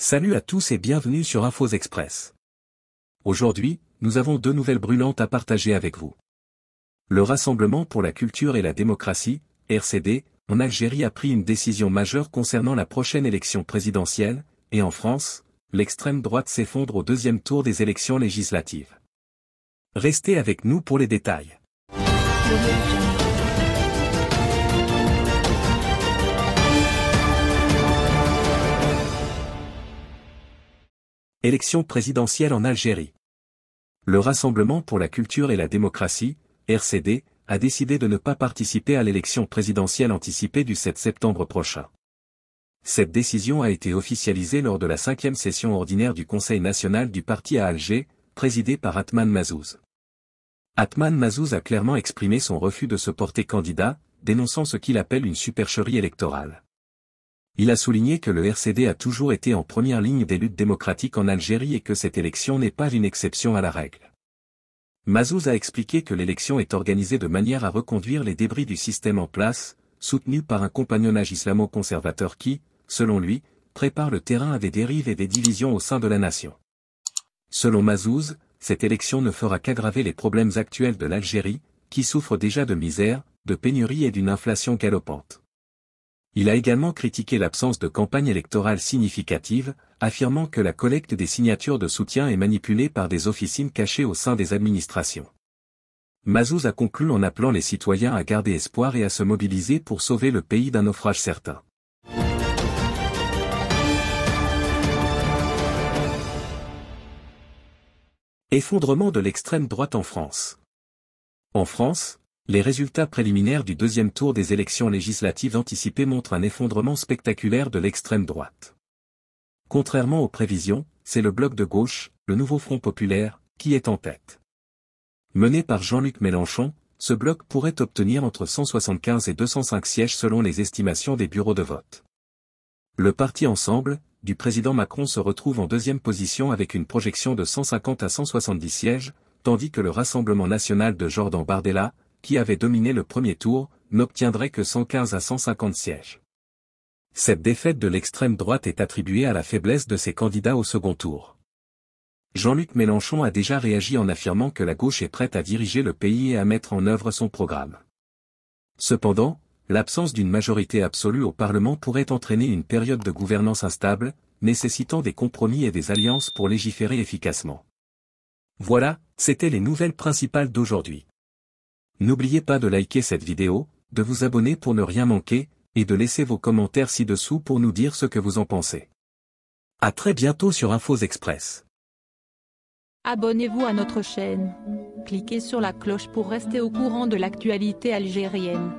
Salut à tous et bienvenue sur Infos Express. Aujourd'hui, nous avons deux nouvelles brûlantes à partager avec vous. Le Rassemblement pour la culture et la démocratie, RCD, en Algérie a pris une décision majeure concernant la prochaine élection présidentielle, et en France, l'extrême droite s'effondre au deuxième tour des élections législatives. Restez avec nous pour les détails. Élection présidentielle en Algérie. Le Rassemblement pour la culture et la démocratie, RCD, a décidé de ne pas participer à l'élection présidentielle anticipée du 7 septembre prochain. Cette décision a été officialisée lors de la cinquième session ordinaire du Conseil national du parti à Alger, présidée par Atman Mazouz. Atman Mazouz a clairement exprimé son refus de se porter candidat, dénonçant ce qu'il appelle une supercherie électorale. Il a souligné que le RCD a toujours été en première ligne des luttes démocratiques en Algérie et que cette élection n'est pas une exception à la règle. Mazouz a expliqué que l'élection est organisée de manière à reconduire les débris du système en place, soutenu par un compagnonnage islamo-conservateur qui, selon lui, prépare le terrain à des dérives et des divisions au sein de la nation. Selon Mazouz, cette élection ne fera qu'aggraver les problèmes actuels de l'Algérie, qui souffre déjà de misère, de pénurie et d'une inflation galopante. Il a également critiqué l'absence de campagne électorale significative, affirmant que la collecte des signatures de soutien est manipulée par des officines cachées au sein des administrations. Mazouz a conclu en appelant les citoyens à garder espoir et à se mobiliser pour sauver le pays d'un naufrage certain. Effondrement de l'extrême droite en France. En France, les résultats préliminaires du deuxième tour des élections législatives anticipées montrent un effondrement spectaculaire de l'extrême droite. Contrairement aux prévisions, c'est le bloc de gauche, le nouveau Front populaire, qui est en tête. Mené par Jean-Luc Mélenchon, ce bloc pourrait obtenir entre 175 et 205 sièges selon les estimations des bureaux de vote. Le parti Ensemble, du président Macron se retrouve en deuxième position avec une projection de 150 à 170 sièges, tandis que le Rassemblement national de Jordan Bardella, qui avait dominé le premier tour, n'obtiendrait que 115 à 150 sièges. Cette défaite de l'extrême droite est attribuée à la faiblesse de ses candidats au second tour. Jean-Luc Mélenchon a déjà réagi en affirmant que la gauche est prête à diriger le pays et à mettre en œuvre son programme. Cependant, l'absence d'une majorité absolue au Parlement pourrait entraîner une période de gouvernance instable, nécessitant des compromis et des alliances pour légiférer efficacement. Voilà, c'était les nouvelles principales d'aujourd'hui. N'oubliez pas de liker cette vidéo, de vous abonner pour ne rien manquer, et de laisser vos commentaires ci-dessous pour nous dire ce que vous en pensez. À très bientôt sur Infos Express. Abonnez-vous à notre chaîne. Cliquez sur la cloche pour rester au courant de l'actualité algérienne.